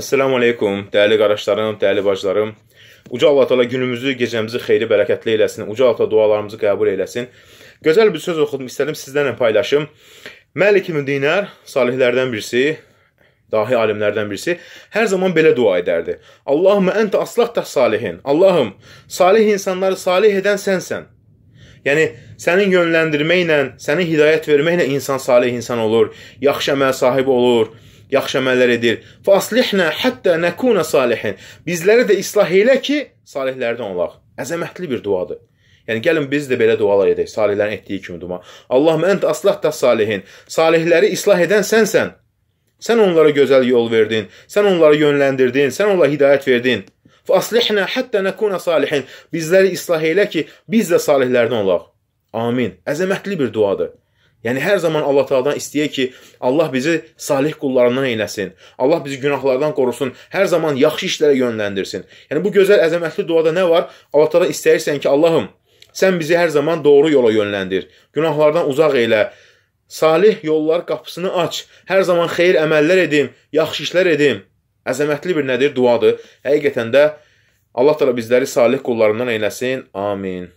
Əssəlamu aleykum, dəyərli qardaşlarım, dəyərli bacılarım. Uca Allah təala günümüzü, gecəmizi xeyri, bərəkətli eləsin. Uca Allah təala dualarımızı qəbul eləsin. Gözəl bir söz oxudum, istədim sizlərlə paylaşım. Məlik ibn Dinar salihlərdən birisi, dahi alimlərdən birisi hər zaman belə dua edərdi. Allahumma entə aslahta salihin. Allahım, salih insanları salih edən sənsən. Yəni sənin yönləndirməklə, sənin hidayət verməklə insan salih insan olur, yaxşı əmələ sahib olur yaxşı əməllər edir. Faslihna hatta nakuna salihin. Bizləri də islah elə ki, salihlərdən olaq. Əzəmətli bir duadır. Yəni gəlin biz də belə dualar edək, salihlərin etdiyi kimi dua. Allahumma ent aslah da salihin. Salihləri islah edən sənsən. Sən onlara gözəl yol verdin, sən onları yönləndirdin, sən onlara hidayət verdin. Faslihna hatta nakuna salihin. Bizləri islah elə ki, biz də salihlərdən olaq. Amin. Əzəmətli bir duadır. Yəni hər zaman Allah Taala'dan istəyək ki, Allah bizi salih qullarından eyləsin. Allah bizi günahlardan qorusun, hər zaman yaxşı işlərə yönləndirsin. Yəni bu gözəl əzəmətli duada nə var? Allah Taala istəyirsən ki, Allahım, sən bizi hər zaman doğru yola yönləndir. Günahlardan uzaq elə. Salih yollar qapısını aç. Hər zaman xeyir əməllər edim, yaxşı işlər edim. Əzəmətli bir nədir? Duadır. Həqiqətən də Allah Taala bizləri salih qullarından eyləsin. Amin.